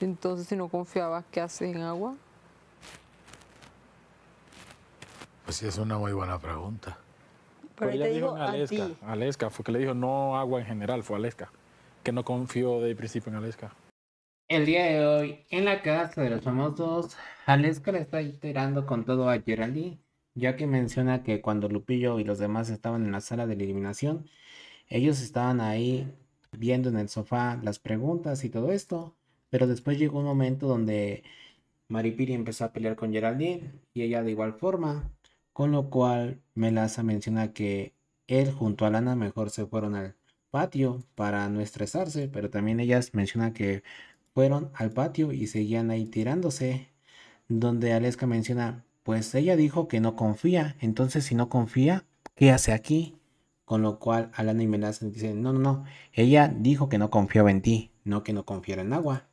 Entonces, si no confiabas, ¿qué hace en agua? Pues sí, es una muy buena pregunta. Pero ella dijo Aleska, fue que le dijo no agua en general, fue Aleska, que no confió de principio en Aleska. El día de hoy, en la casa de los famosos, Aleska le está iterando con todo a Geraldine, ya que menciona que cuando Lupillo y los demás estaban en la sala de la eliminación, ellos estaban ahí viendo en el sofá las preguntas y todo esto, pero después llegó un momento donde Maripiri empezó a pelear con Geraldine y ella de igual forma. Con lo cual Melaza menciona que él junto a Lana mejor se fueron al patio para no estresarse, pero también ellas menciona que fueron al patio y seguían ahí tirándose, donde Aleska menciona, pues ella dijo que no confía, entonces si no confía, ¿qué hace aquí? Con lo cual Alana y Melaza dicen, no, no, no, ella dijo que no confiaba en ti, no que no confiara en agua.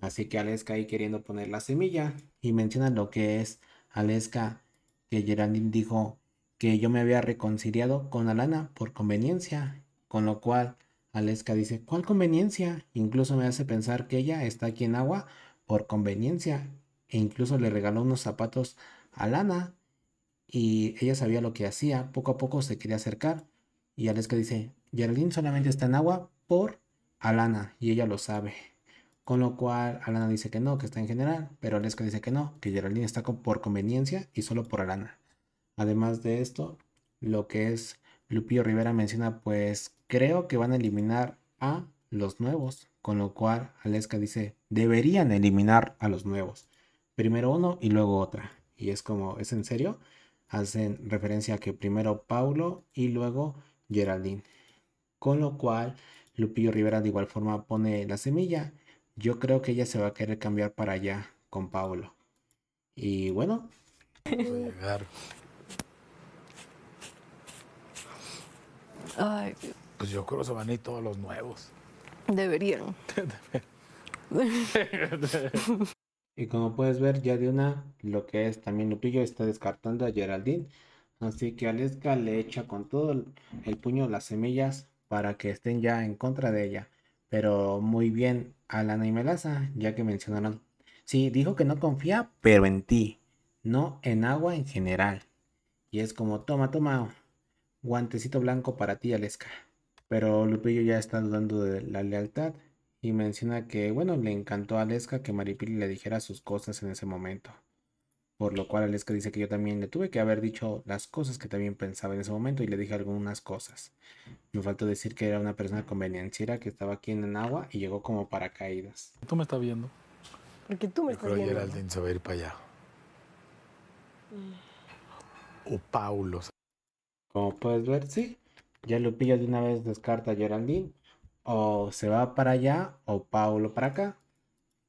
Así que Aleska ahí queriendo poner la semilla y menciona lo que es Aleska que Geraldine dijo que yo me había reconciliado con Alana por conveniencia, con lo cual Aleska dice, ¿cuál conveniencia? Incluso me hace pensar que ella está aquí en agua por conveniencia e incluso le regaló unos zapatos a Alana y ella sabía lo que hacía, poco a poco se quería acercar y Aleska dice, Geraldine solamente está en agua por Alana y ella lo sabe. Con lo cual Alana dice que no, que está en general, pero Aleska dice que no, que Geraldine está por conveniencia y solo por Alana. Además de esto, lo que es Lupillo Rivera menciona, pues creo que van a eliminar a los nuevos. Con lo cual Aleska dice, deberían eliminar a los nuevos. Primero uno y luego otra. Y es como, ¿es en serio? Hacen referencia a que primero Paulo y luego Geraldine. Con lo cual Lupillo Rivera de igual forma pone la semilla yo creo que ella se va a querer cambiar para allá con Paolo. Y bueno. pues yo creo que se van a ir todos los nuevos. Deberían. y como puedes ver, ya de una, lo que es también Lupillo está descartando a Geraldine. Así que Aleska le echa con todo el puño las semillas para que estén ya en contra de ella pero muy bien a Lana y Melaza, ya que mencionaron. Sí, dijo que no confía, pero en ti, no en agua en general. Y es como, toma, toma, guantecito blanco para ti, Alesca. Pero Lupillo ya está dudando de la lealtad y menciona que, bueno, le encantó a Alesca que Maripili le dijera sus cosas en ese momento. Por lo cual Aleska dice que yo también le tuve que haber dicho las cosas que también pensaba en ese momento y le dije algunas cosas. Me faltó decir que era una persona convenienciera que estaba aquí en agua y llegó como paracaídas. Tú me estás viendo. Porque tú me estás creo viendo. Geraldine se va a ir para allá. Mm. O Paulo. Como puedes ver, sí. Ya lo pillas de una vez descarta a Geraldine. O se va para allá o Paulo para acá.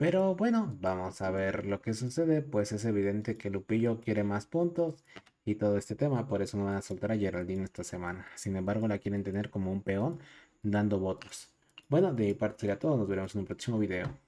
Pero bueno, vamos a ver lo que sucede, pues es evidente que Lupillo quiere más puntos y todo este tema, por eso no van a soltar a Geraldine esta semana. Sin embargo, la quieren tener como un peón dando votos. Bueno, de mi parte sería todo, nos veremos en un próximo video.